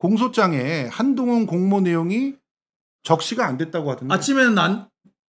공소장에 한동훈 공모 내용이 적시가 안 됐다고 하던데. 아침에는 안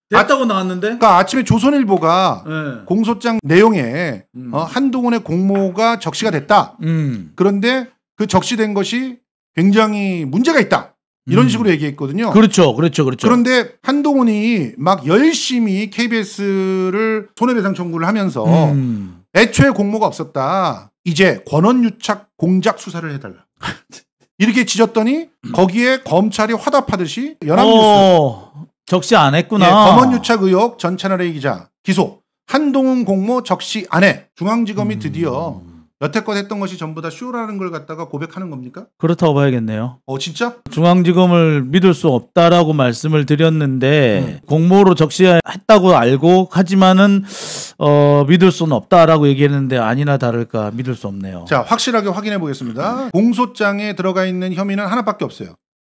됐다고 아, 나왔는데. 그러니까 아침에 조선일보가 네. 공소장 내용에 음. 어, 한동훈의 공모가 적시가 됐다. 음. 그런데 그 적시된 것이 굉장히 문제가 있다. 이런 음. 식으로 얘기했거든요. 그렇죠. 그렇죠. 그렇죠. 그런데 한동훈이 막 열심히 KBS를 손해배상 청구를 하면서 음. 애초에 공모가 없었다. 이제 권원유착 공작 수사를 해달라. 이렇게 지졌더니 음. 거기에 검찰이 화답하듯이 연합뉴스 어, 적시 안 했구나. 예, 검언 유착 의혹 전 채널A 기자 기소. 한동훈 공모 적시 안해 중앙지검이 음. 드디어 여태껏 했던 것이 전부 다 쇼라는 걸 갖다가 고백하는 겁니까? 그렇다고 봐야겠네요. 어 진짜? 중앙지검을 믿을 수 없다라고 말씀을 드렸는데 음. 공모로 적시했다고 알고 하지만은 어 믿을 수는 없다라고 얘기했는데 아니나 다를까 믿을 수 없네요. 자 확실하게 확인해 보겠습니다. 공소장에 들어가 있는 혐의는 하나밖에 없어요.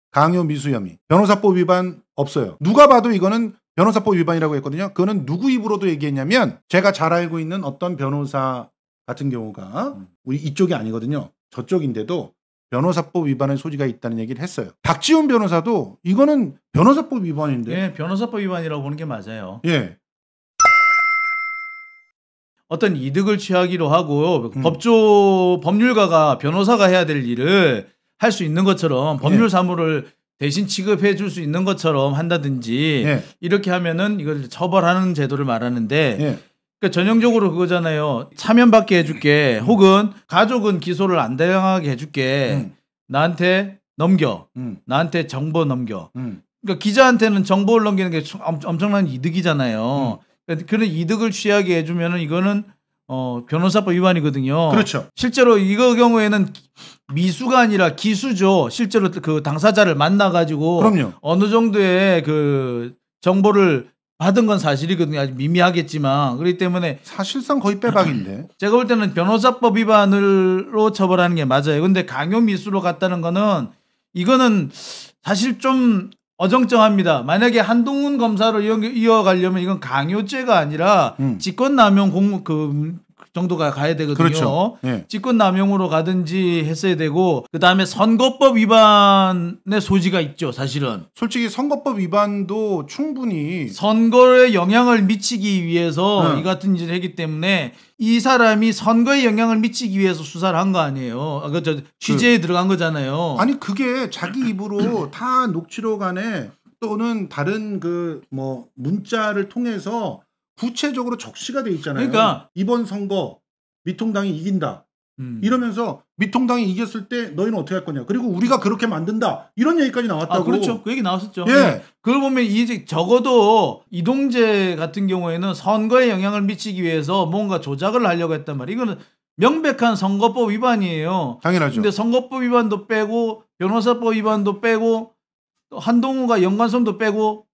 강요 미수 혐의. 변호사법 위반 없어요. 누가 봐도 이거는 변호사법 위반이라고 했거든요. 그거는 누구 입으로도 얘기했냐면 제가 잘 알고 있는 어떤 변호사 같은 경우가 우리 이쪽이 아니거든요. 저쪽인데도 변호사법 위반의 소지가 있다는 얘기를 했어요. 박지훈 변호사도 이거는 변호사법 위반인데. 예, 변호사법 위반이라고 보는 게 맞아요. 예. 어떤 이득을 취하기로 하고 음. 법조 법률가가 변호사가 해야 될 일을 할 수 있는 것처럼 법률 예. 사무를 예. 대신 취급해 줄 수 있는 것처럼 한다든지 예. 이렇게 하면은 이걸 처벌하는 제도를 말하는데 예. 그러니까 전형적으로 그거잖아요. 사면받게 해줄게. 음. 혹은 가족은 기소를 안 당하게 해줄게. 음. 나한테 넘겨. 음. 나한테 정보 넘겨. 음. 그러니까 기자한테는 정보를 넘기는 게 엄청난 이득이잖아요. 음. 그러니까 그런 이득을 취하게 해주면 이거는 어, 변호사법 위반이거든요. 그렇죠. 실제로 이거 경우에는 미수가 아니라 기수죠. 실제로 그 당사자를 만나가지고 그럼요. 어느 정도의 그 정보를 받은 건 사실이거든요. 아주 미미하겠지만 그렇기 때문에 사실상 거의 빼박인데 제가 볼 때는 변호사법 위반으로 처벌하는 게 맞아요. 근데 강요 미수로 갔다는 거는 이거는 사실 좀 어정쩡합니다. 만약에 한동훈 검사로 이어가려면 이건 강요죄가 아니라 음. 직권남용 공그 정도가 가야 되거든요. 그렇죠. 네. 직권 남용으로 가든지 했어야 되고 그다음에 선거법 위반의 소지가 있죠, 사실은. 솔직히 선거법 위반도 충분히 선거에 영향을 미치기 위해서 네. 이 같은 짓을 했기 때문에 이 사람이 선거에 영향을 미치기 위해서 수사를 한 거 아니에요. 아저 그 취재에 그... 들어간 거잖아요. 아니 그게 자기 입으로 다 녹취록 안에 또는 다른 그 뭐 문자를 통해서 구체적으로 적시가 돼 있잖아요. 그러니까 이번 선거 미통당이 이긴다. 음. 이러면서 미통당이 이겼을 때 너희는 어떻게 할 거냐. 그리고 우리가 그렇게 만든다. 이런 얘기까지 나왔다고. 아, 그렇죠. 그 얘기 나왔었죠. 예. 음. 그걸 보면 이제 적어도 이동재 같은 경우에는 선거에 영향을 미치기 위해서 뭔가 조작을 하려고 했단 말이에요. 이거는 명백한 선거법 위반이에요. 당연하죠. 근데 선거법 위반도 빼고 변호사법 위반도 빼고 한동훈과 연관성도 빼고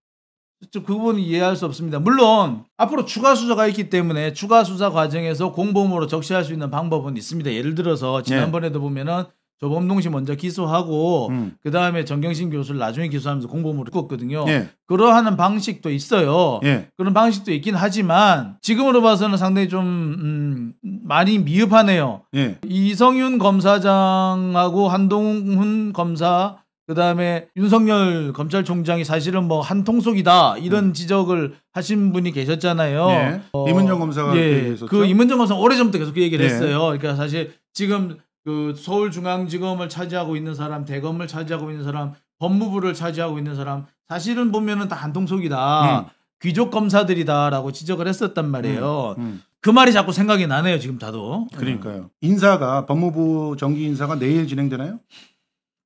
그 부분 이해할 수 없습니다. 물론 앞으로 추가 수사가 있기 때문에 추가 수사 과정에서 공범으로 적시할 수 있는 방법은 있습니다. 예를 들어서 네. 지난번에도 네. 보면은 조범동 씨 먼저 기소하고 음. 그 다음에 정경심 교수를 나중에 기소하면서 공범으로 꿨거든요. 예. 그러하는 방식도 있어요. 예. 그런 방식도 있긴 하지만 지금으로 봐서는 상당히 좀 음, 많이 미흡하네요. 예. 이성윤 검사장하고 한동훈 검사 그다음에 윤석열 검찰총장이 사실은 뭐 한통속이다 이런 음. 지적을 하신 분이 계셨잖아요. 예. 어, 임은정 검사가 예. 그 임은정 검사 오래 전부터 계속 그 얘기를 예. 했어요. 그러니까 사실 지금 그 서울중앙지검을 차지하고 있는 사람, 대검을 차지하고 있는 사람, 법무부를 차지하고 있는 사람 사실은 보면은 다 한통속이다. 음. 귀족 검사들이다라고 지적을 했었단 말이에요. 음. 음. 그 말이 자꾸 생각이 나네요, 지금 다도. 그러니까요. 인사가 법무부 정기 인사가 내일 진행되나요?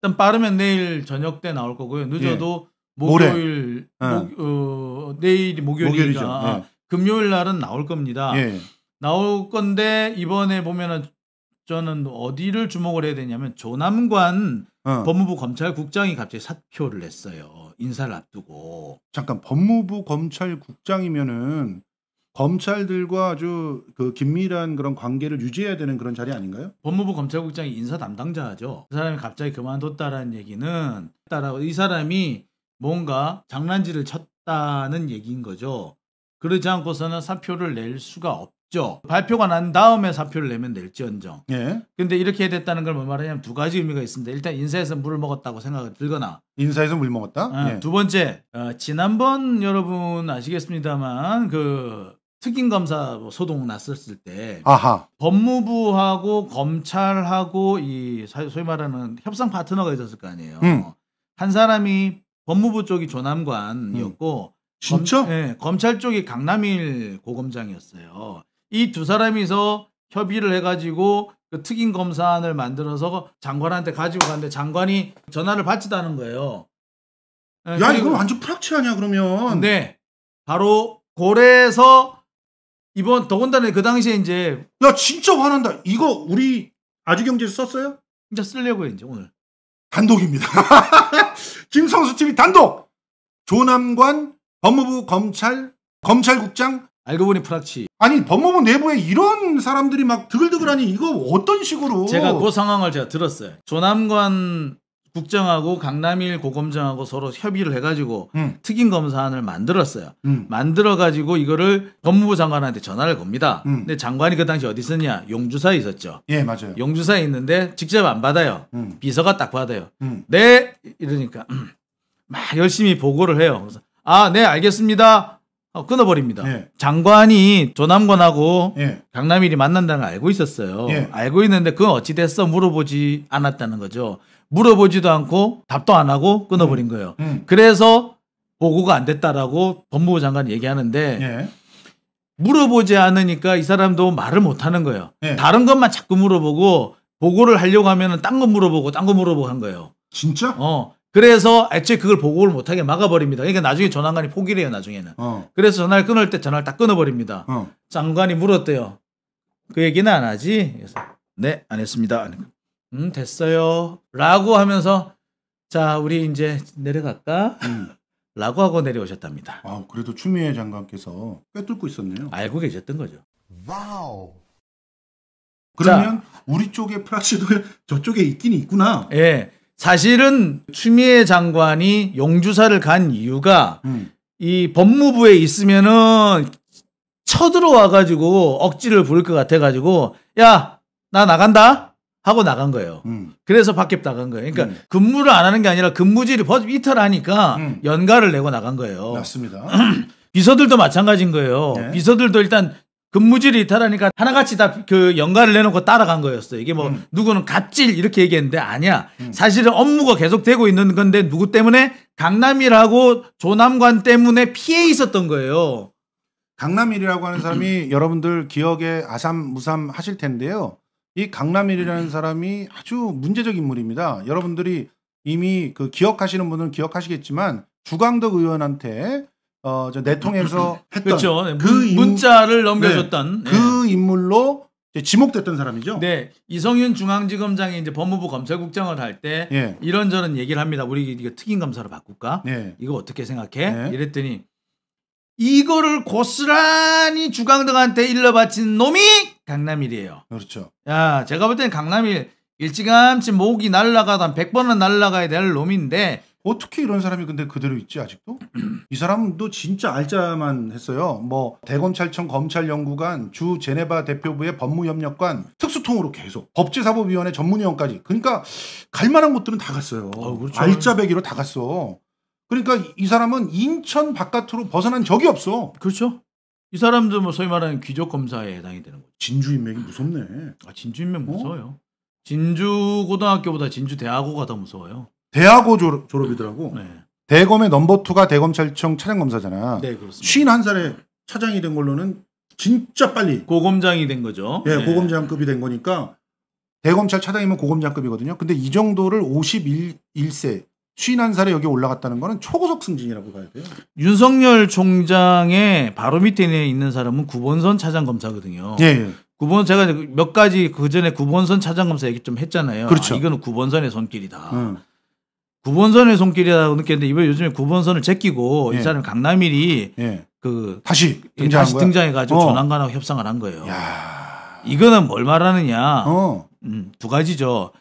일단 빠르면 내일 저녁 때 나올 거고요. 늦어도 예. 목요일 목, 예. 어, 내일이 목요일이죠. 예. 금요일 날은 나올 겁니다. 예. 나올 건데 이번에 보면은 저는 어디를 주목을 해야 되냐면 조남관 어. 법무부 검찰국장이 갑자기 사표를 냈어요. 인사를 앞두고. 잠깐 법무부 검찰국장이면은 검찰들과 아주 그 긴밀한 그런 관계를 유지해야 되는 그런 자리 아닌가요? 법무부 검찰국장이 인사 담당자죠. 그 사람이 갑자기 그만뒀다라는 얘기는 따라 이 사람이 뭔가 장난질을 쳤다는 얘기인 거죠. 그러지 않고서는 사표를 낼 수가 없죠. 발표가 난 다음에 사표를 내면 낼지언정. 예. 근데 이렇게 됐다는 걸 뭐 말하냐면 두 가지 의미가 있습니다. 일단 인사에서 물을 먹었다고 생각이 들거나 인사에서 물 먹었다. 어, 예. 두 번째 어, 지난번 여러분 아시겠습니다만 그 특임검사 소동 났었을 때 아하. 법무부하고 검찰하고 이 소위 말하는 협상 파트너가 있었을 거 아니에요. 음. 한 사람이 법무부 쪽이 조남관이었고 음. 진짜? 검, 네, 검찰 쪽이 강남일 고검장이었어요. 이 두 사람이서 협의를 해가지고 그 특임 검사안을 만들어서 장관한테 가지고 갔는데 장관이 전화를 받지도 않은 거예요. 네, 야 이거 완전 프락치 아니야 그러면? 네, 바로 고래에서 이번 더군다나 그 당시에 이제 야 진짜 화난다. 이거 우리 아주경제에서 썼어요? 진짜 쓰려고 이제 오늘 단독입니다. 김성수 팀이 단독 조남관 법무부 검찰 검찰국장 알고 보니 프라치 아니 법무부 내부에 이런 사람들이 막 드글드글하니 이거 어떤 식으로 제가 그 상황을 제가 들었어요. 조남관 국정하고 강남일 고검장하고 서로 협의를 해가지고 음. 특임 검사안을 만들었어요. 음. 만들어가지고 이거를 법무부 장관한테 전화를 겁니다. 음. 근데 장관이 그 당시 어디 있었냐? 용주사에 있었죠. 예, 맞아요. 용주사에 있는데 직접 안 받아요. 음. 비서가 딱 받아요. 음. 네 이러니까 막 열심히 보고를 해요. 그래서 아, 네 알겠습니다. 어, 끊어버립니다. 예. 장관이 조남권하고 예. 강남일이 만난다는 걸 알고 있었어요. 예. 알고 있는데 그건 어찌됐어 물어보지 않았다는 거죠. 물어보지도 않고 답도 안 하고 끊어버린 음. 거예요. 음. 그래서 보고가 안 됐다라고 법무부 장관이 얘기하는데 예. 물어보지 않으니까 이 사람도 말을 못 하는 거예요. 예. 다른 것만 자꾸 물어보고 보고를 하려고 하면딴 거 물어보고 딴 거 물어보고 한 거예요. 진짜? 어. 그래서 애초에 그걸 보고를 못하게 막아버립니다. 그러니까 나중에 전환관이 포기를 해요, 나중에는. 어. 그래서 전화를 끊을 때 전화를 딱 끊어버립니다. 어. 장관이 물었대요. 그 얘기는 안 하지? 그래서 네, 안 했습니다. 음, 됐어요. 라고 하면서, 자, 우리 이제 내려갈까? 음. 라고 하고 내려오셨답니다. 아, 그래도 추미애 장관께서 꿰뚫고 있었네요. 알고 계셨던 거죠. 와우. 그러면 자, 우리 쪽에 프락시도 저쪽에 있긴 있구나. 예. 사실은 추미애 장관이 용주사를 간 이유가 음. 이 법무부에 있으면은 쳐들어와 가지고 억지를 부릴 것 같아 가지고 야, 나 나간다. 하고 나간 거예요. 음. 그래서 밖에 나간 거예요. 그러니까 음. 근무를 안 하는 게 아니라 근무지를 이탈하니까 음. 연가를 내고 나간 거예요. 맞습니다. 비서들도 마찬가지인 거예요. 네. 비서들도 일단 근무지를 이탈하니까 하나같이 다 그 연가를 내놓고 따라간 거였어요. 이게 뭐 음. 누구는 갑질 이렇게 얘기했는데 아니야. 음. 사실은 업무가 계속되고 있는 건데 누구 때문에 강남이라고 조남관 때문에 피해 있었던 거예요. 강남일이라고 하는 사람이 여러분들 기억에 아삼무삼 하실 텐데요. 이 강남일이라는 음. 사람이 아주 문제적 인물입니다. 여러분들이 이미 그 기억하시는 분은 기억하시겠지만 주광덕 의원한테 어, 저내통해서 했던 그렇죠. 그 문, 문자를 넘겨줬던 네, 예. 그 인물로 지목됐던 사람이죠. 네, 이성윤 중앙지검장이 이제 법무부 검찰국장을 할때 네. 예. 이런저런 얘기를 합니다. 우리 이거 특임 검사로 바꿀까? 네. 이거 어떻게 생각해? 네. 이랬더니 이거를 고스란히 주강등한테 일러바친 놈이 강남일이에요. 그렇죠. 야, 제가 볼 때는 강남일 일찌감치 목이 날라가도 한 100번은 날라가야 될 놈인데 어떻게 이런 사람이 근데 그대로 있지 아직도? 이 사람도 진짜 알짜만 했어요. 뭐 대검찰청 검찰연구관 주 제네바 대표부의 법무협력관 특수통으로 계속 법제사법위원회 전문위원까지 그러니까 갈만한 곳들은 다 갔어요. 어, 그렇죠. 알짜배기로 다 갔어. 그러니까 이 사람은 인천 바깥으로 벗어난 적이 없어. 그렇죠. 이 사람도 뭐 소위 말하는 귀족 검사에 해당이 되는 거죠. 진주 인맥이 무섭네. 아 진주 인맥 어? 무서워요. 어? 진주 고등학교보다 진주 대학고가 더 무서워요. 대학고 졸업, 졸업이더라고. 네. 대검의 넘버 투가 대검찰청 차장검사잖아. 네 그렇습니다. 51살에 차장이 된 걸로는 진짜 빨리 고검장이 된 거죠. 예, 네. 고검장급이 된 거니까 대검찰 차장이면 고검장급이거든요. 근데 이 정도를 51세 쉰한 살에 여기 올라갔다는 거는 초고속 승진이라고 봐야 돼요. 윤석열 총장의 바로 밑에 있는 사람은 구본선 차장검사거든요. 예. 예. 구본 제가 몇 가지 그 전에 구본선 차장검사 얘기 좀 했잖아요. 그렇죠. 아, 이거는 구본선의 손길이다. 음. 구본선의 손길이라고 느꼈는데 이번 요즘에 구본선을 제끼고 예. 이 사람 강남일이 예. 그 다시 예, 등장한 다시 등장해 가지고 어. 전환관하고 협상을 한 거예요. 야. 이거는 뭘 말하느냐? 어. 음, 두 가지죠.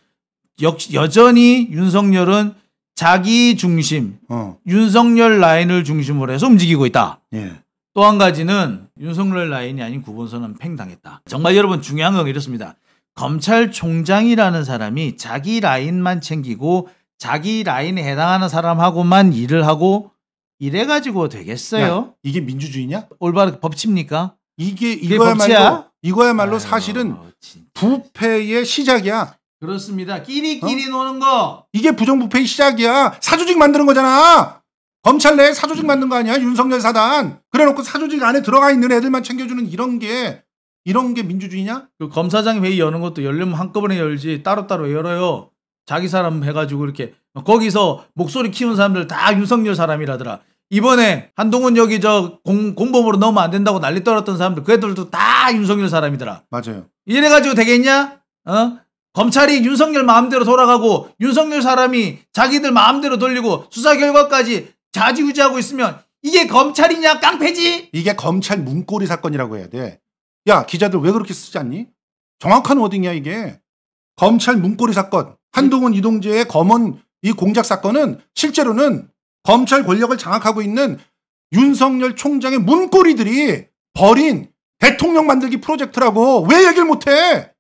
역, 여전히 윤석열은 자기 중심, 어. 윤석열 라인을 중심으로 해서 움직이고 있다. 예. 또한 가지는 윤석열 라인이 아닌 구본선은 팽당했다. 정말 여러분 중요한 건 이렇습니다. 검찰총장이라는 사람이 자기 라인만 챙기고 자기 라인에 해당하는 사람하고만 일을 하고 이래가지고 되겠어요? 야, 이게 민주주의냐? 올바른 법치입니까? 이게, 이 이거야말로 이거야말로 사실은 진 부패의 시작이야. 그렇습니다. 끼리끼리 어? 노는 거. 이게 부정부패의 시작이야. 사조직 만드는 거잖아. 검찰 내에 사조직 만든 거 아니야? 윤석열 사단. 그래놓고 사조직 안에 들어가 있는 애들만 챙겨주는 이런 게 이런 게 민주주의냐? 그 검사장 회의 여는 것도 열려면 한꺼번에 열지 따로따로 열어요. 자기 사람 해가지고 이렇게 거기서 목소리 키운 사람들 다 윤석열 사람이라더라. 이번에 한동훈 여기 저 공, 공범으로 넣으면 안 된다고 난리 떨었던 사람들 그 애들도 다 윤석열 사람이더라. 맞아요. 이래가지고 되겠냐? 어? 검찰이 윤석열 마음대로 돌아가고 윤석열 사람이 자기들 마음대로 돌리고 수사 결과까지 자지우지하고 있으면 이게 검찰이냐 깡패지? 이게 검찰 문고리 사건이라고 해야 돼. 야 기자들 왜 그렇게 쓰지 않니? 정확한 워딩이야 이게. 검찰 문고리 사건 한동훈 이동재의 검언 이 공작 사건은 실제로는 검찰 권력을 장악하고 있는 윤석열 총장의 문고리들이 버린 대통령 만들기 프로젝트라고 왜 얘기를 못해?